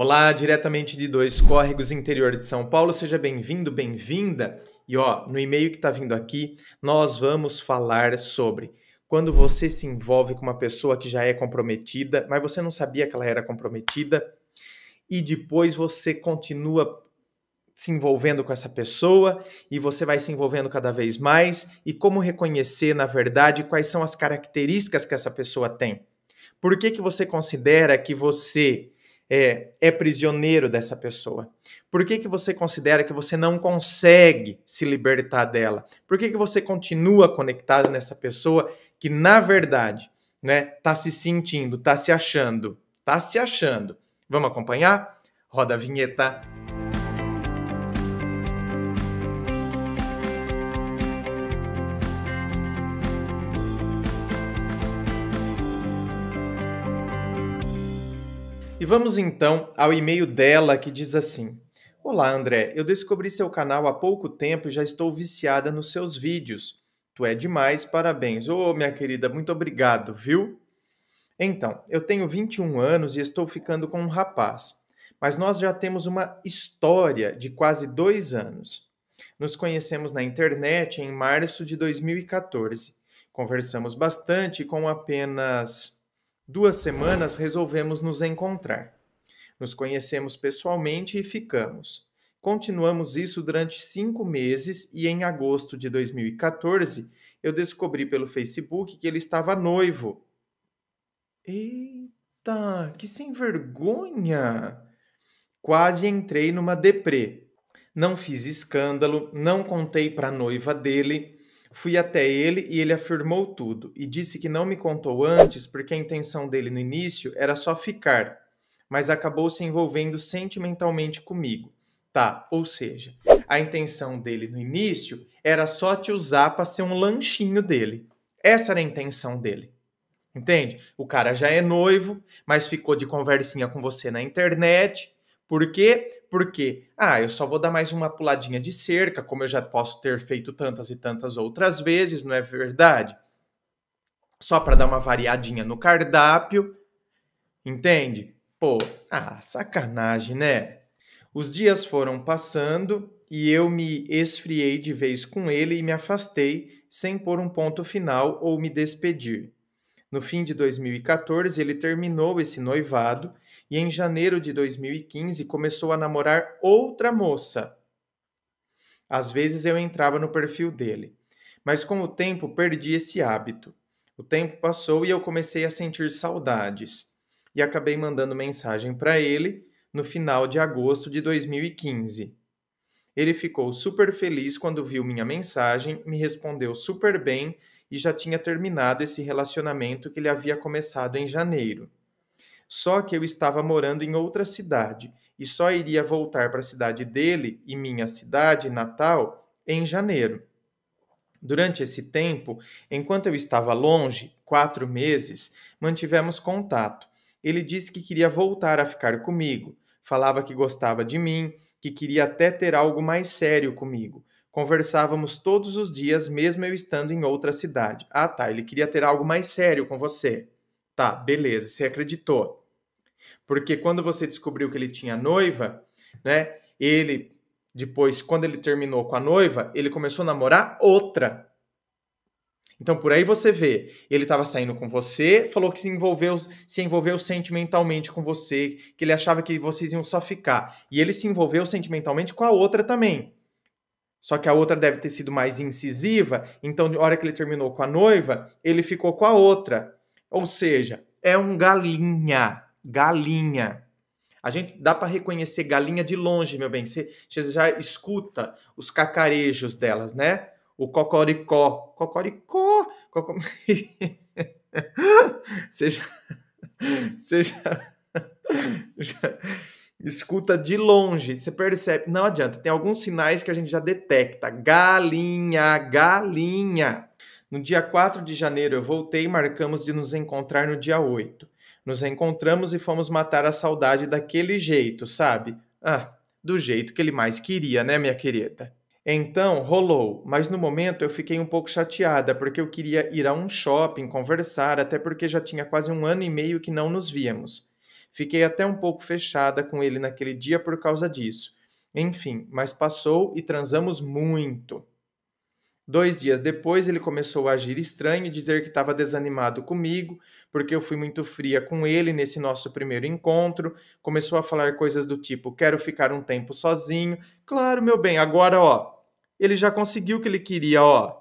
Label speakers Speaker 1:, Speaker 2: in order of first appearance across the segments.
Speaker 1: Olá, diretamente de Dois Córregos, interior de São Paulo. Seja bem-vindo, bem-vinda. E ó, no e-mail que está vindo aqui, nós vamos falar sobre quando você se envolve com uma pessoa que já é comprometida, mas você não sabia que ela era comprometida, e depois você continua se envolvendo com essa pessoa e você vai se envolvendo cada vez mais e como reconhecer, na verdade, quais são as características que essa pessoa tem. Por que que você considera que você é, é prisioneiro dessa pessoa? Por que, que você considera que você não consegue se libertar dela? Por que, que você continua conectado nessa pessoa que, na verdade, né, tá se sentindo, tá se achando, tá se achando? Vamos acompanhar? Roda a vinheta. E vamos então ao e-mail dela que diz assim: Olá, André. Eu descobri seu canal há pouco tempo e já estou viciada nos seus vídeos. Tu é demais, parabéns. Ô, oh, minha querida, muito obrigado, viu? Então, eu tenho 21 anos e estou ficando com um rapaz, mas nós já temos uma história de quase dois anos. Nos conhecemos na internet em março de 2014. Conversamos bastante com apenas Duas semanas resolvemos nos encontrar. Nos conhecemos pessoalmente e ficamos. Continuamos isso durante cinco meses e em agosto de 2014 eu descobri pelo Facebook que ele estava noivo. Eita, que sem vergonha! Quase entrei numa deprê. Não fiz escândalo, não contei para a noiva dele Fui até ele e ele afirmou tudo e disse que não me contou antes porque a intenção dele no início era só ficar, mas acabou se envolvendo sentimentalmente comigo. Tá, ou seja, a intenção dele no início era só te usar para ser um lanchinho dele. Essa era a intenção dele. Entende? O cara já é noivo, mas ficou de conversinha com você na internet, por quê? Porque, ah, eu só vou dar mais uma puladinha de cerca, como eu já posso ter feito tantas e tantas outras vezes, não é verdade? Só para dar uma variadinha no cardápio, entende? Pô, ah, sacanagem, né? Os dias foram passando e eu me esfriei de vez com ele e me afastei sem pôr um ponto final ou me despedir. No fim de 2014, ele terminou esse noivado e em janeiro de 2015 começou a namorar outra moça. Às vezes eu entrava no perfil dele, mas com o tempo perdi esse hábito. O tempo passou e eu comecei a sentir saudades e acabei mandando mensagem para ele no final de agosto de 2015. Ele ficou super feliz quando viu minha mensagem, me respondeu super bem e já tinha terminado esse relacionamento que ele havia começado em janeiro. Só que eu estava morando em outra cidade e só iria voltar para a cidade dele e minha cidade natal em janeiro. Durante esse tempo, enquanto eu estava longe, quatro meses, mantivemos contato. Ele disse que queria voltar a ficar comigo, falava que gostava de mim, que queria até ter algo mais sério comigo, Conversávamos todos os dias, mesmo eu estando em outra cidade. Ah, tá, ele queria ter algo mais sério com você. Tá, beleza, você acreditou. Porque quando você descobriu que ele tinha noiva, né? Ele depois, quando ele terminou com a noiva, ele começou a namorar outra. Então por aí você vê, ele estava saindo com você, falou que se envolveu, se envolveu sentimentalmente com você, que ele achava que vocês iam só ficar, e ele se envolveu sentimentalmente com a outra também. Só que a outra deve ter sido mais incisiva, então, na hora que ele terminou com a noiva, ele ficou com a outra. Ou seja, é um galinha. Galinha. A gente dá para reconhecer galinha de longe, meu bem. Você, já escuta os cacarejos delas, né? O cocoricó. Cocoricó. Cocó... Você já. Você já... já escuta de longe, você percebe. Não adianta, tem alguns sinais que a gente já detecta. Galinha, galinha. No dia 4 de janeiro eu voltei e marcamos de nos encontrar no dia 8. Nos encontramos e fomos matar a saudade daquele jeito, sabe? Ah, do jeito que ele mais queria, né, minha querida? Então, rolou, mas no momento eu fiquei um pouco chateada porque eu queria ir a um shopping, conversar, até porque já tinha quase um ano e meio que não nos víamos. Fiquei até um pouco fechada com ele naquele dia por causa disso. Enfim, mas passou e transamos muito. Dois dias depois, ele começou a agir estranho e dizer que estava desanimado comigo, porque eu fui muito fria com ele nesse nosso primeiro encontro. Começou a falar coisas do tipo: quero ficar um tempo sozinho. Claro, meu bem, agora, ó, ele já conseguiu o que ele queria, ó.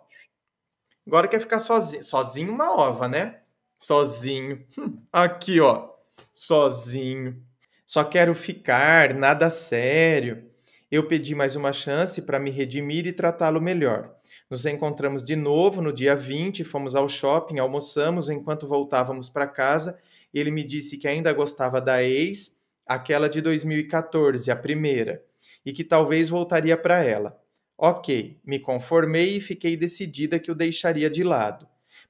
Speaker 1: Agora quer ficar sozinho. Sozinho, uma ova, né? Sozinho. Aqui, ó sozinho. Só quero ficar, nada sério. Eu pedi mais uma chance para me redimir e tratá-lo melhor. Nos encontramos de novo no dia 20, fomos ao shopping, almoçamos. Enquanto voltávamos para casa, ele me disse que ainda gostava da ex, aquela de 2014, a primeira, e que talvez voltaria para ela. Ok, me conformei e fiquei decidida que o deixaria de lado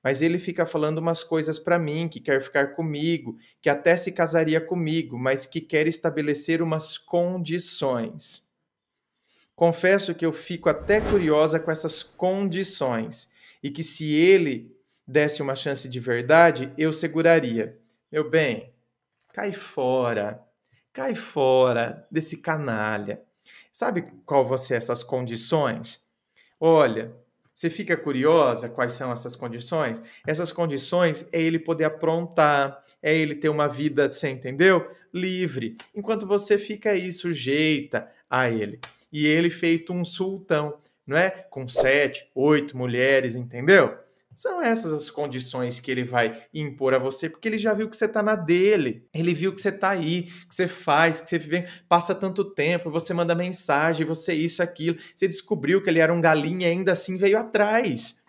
Speaker 1: mas ele fica falando umas coisas para mim, que quer ficar comigo, que até se casaria comigo, mas que quer estabelecer umas condições. Confesso que eu fico até curiosa com essas condições e que se ele desse uma chance de verdade, eu seguraria. Meu bem, cai fora. Cai fora desse canalha. Sabe qual vão ser essas condições? Olha, você fica curiosa quais são essas condições? Essas condições é ele poder aprontar, é ele ter uma vida, você entendeu? Livre. Enquanto você fica aí sujeita a ele. E ele feito um sultão, não é? Com sete, oito mulheres, entendeu? São essas as condições que ele vai impor a você, porque ele já viu que você está na dele. Ele viu que você está aí, que você faz, que você vive, passa tanto tempo, você manda mensagem, você isso, aquilo. Você descobriu que ele era um galinha e ainda assim veio atrás.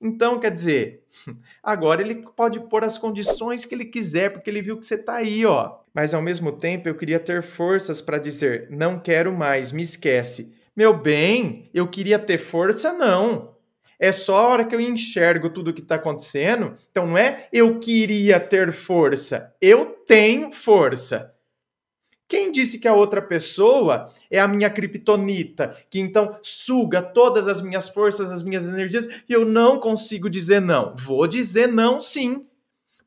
Speaker 1: Então, quer dizer, agora ele pode pôr as condições que ele quiser, porque ele viu que você está aí, ó. Mas ao mesmo tempo, eu queria ter forças para dizer: não quero mais, me esquece. Meu bem, eu queria ter força, não é só a hora que eu enxergo tudo o que está acontecendo. Então não é eu queria ter força, eu tenho força. Quem disse que a outra pessoa é a minha criptonita, que então suga todas as minhas forças, as minhas energias, e eu não consigo dizer não? Vou dizer não sim,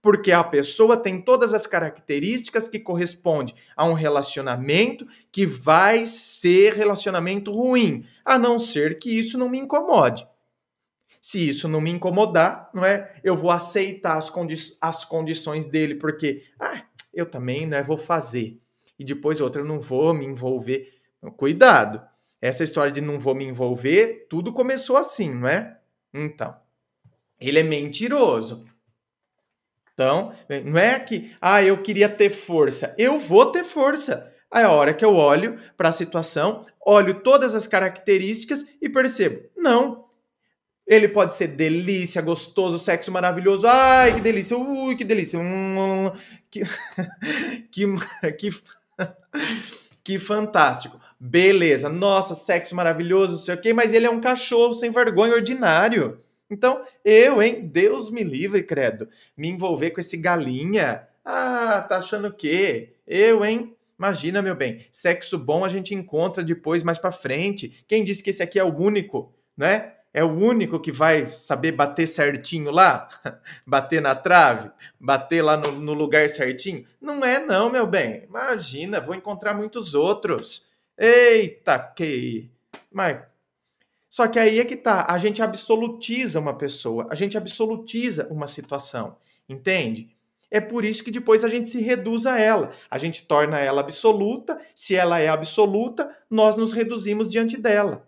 Speaker 1: porque a pessoa tem todas as características que corresponde a um relacionamento que vai ser relacionamento ruim, a não ser que isso não me incomode. Se isso não me incomodar, não é? Eu vou aceitar as, condi as condições dele, porque ah, eu também não é, vou fazer. E depois outra, eu não vou me envolver. Então, cuidado. Essa história de não vou me envolver, tudo começou assim, não é? Então, ele é mentiroso. Então, não é que, ah, eu queria ter força. Eu vou ter força. Aí a hora que eu olho para a situação, olho todas as características e percebo, não, ele pode ser delícia, gostoso, sexo maravilhoso. Ai, que delícia. Ui, que delícia. Hum, hum, hum. que, que, que, que fantástico. Beleza. Nossa, sexo maravilhoso, não sei o quê. Mas ele é um cachorro sem vergonha ordinário. Então, eu, hein? Deus me livre, credo. Me envolver com esse galinha. Ah, tá achando o quê? Eu, hein? Imagina, meu bem. Sexo bom a gente encontra depois, mais pra frente. Quem disse que esse aqui é o único, né? é o único que vai saber bater certinho lá? bater na trave? Bater lá no, no, lugar certinho? Não é, não, meu bem. Imagina, vou encontrar muitos outros. Eita, que. Mas. Só que aí é que tá. A gente absolutiza uma pessoa, a gente absolutiza uma situação, entende? É por isso que depois a gente se reduz a ela. A gente torna ela absoluta. Se ela é absoluta, nós nos reduzimos diante dela.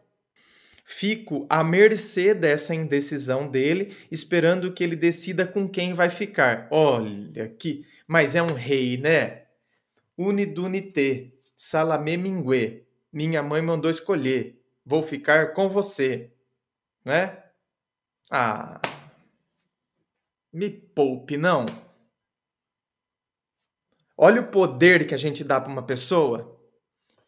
Speaker 1: Fico à mercê dessa indecisão dele, esperando que ele decida com quem vai ficar. Olha que, mas é um rei, né? Unidunité, Salamé Minguê. Minha mãe mandou escolher. Vou ficar com você. Né? Ah. Me poupe, não. Olha o poder que a gente dá para uma pessoa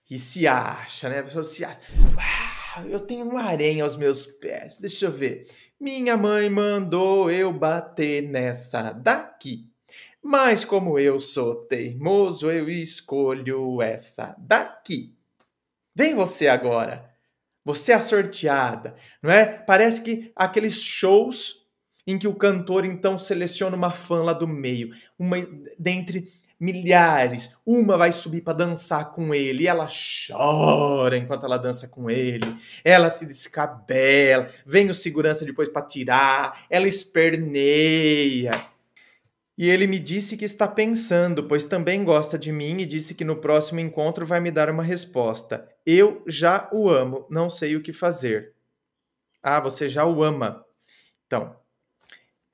Speaker 1: e se acha, né? A pessoa se acha. Ah eu tenho um aranha aos meus pés. Deixa eu ver. Minha mãe mandou eu bater nessa daqui. Mas como eu sou teimoso, eu escolho essa daqui. Vem você agora. Você é a sorteada, não é? Parece que aqueles shows em que o cantor então seleciona uma fã lá do meio, uma dentre milhares, uma vai subir para dançar com ele, e ela chora enquanto ela dança com ele, ela se descabela, vem o segurança depois para tirar, ela esperneia. E ele me disse que está pensando, pois também gosta de mim e disse que no próximo encontro vai me dar uma resposta. Eu já o amo, não sei o que fazer. Ah, você já o ama. Então,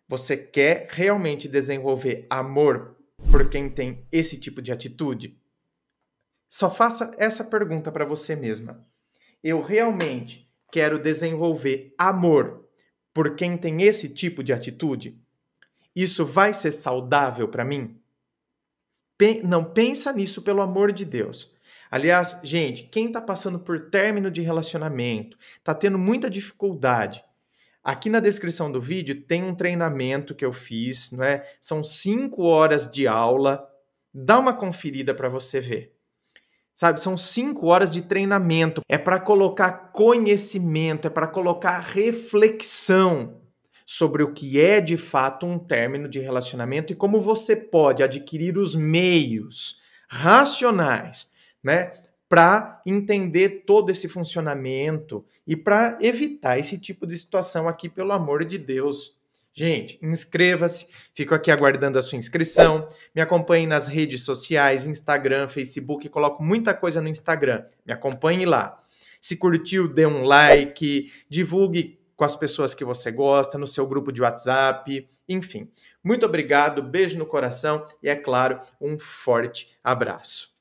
Speaker 1: você quer realmente desenvolver amor por quem tem esse tipo de atitude? Só faça essa pergunta para você mesma. Eu realmente quero desenvolver amor por quem tem esse tipo de atitude? Isso vai ser saudável para mim? Não pensa nisso pelo amor de Deus. Aliás, gente, quem está passando por término de relacionamento, está tendo muita dificuldade, Aqui na descrição do vídeo tem um treinamento que eu fiz, não é? São cinco horas de aula. Dá uma conferida para você ver. Sabe, são cinco horas de treinamento. É para colocar conhecimento, é para colocar reflexão sobre o que é de fato um término de relacionamento e como você pode adquirir os meios racionais, né, para entender todo esse funcionamento e para evitar esse tipo de situação aqui, pelo amor de Deus. Gente, inscreva-se, fico aqui aguardando a sua inscrição. Me acompanhe nas redes sociais, Instagram, Facebook, coloco muita coisa no Instagram. Me acompanhe lá. Se curtiu, dê um like, divulgue com as pessoas que você gosta, no seu grupo de WhatsApp, enfim. Muito obrigado, beijo no coração e, é claro, um forte abraço.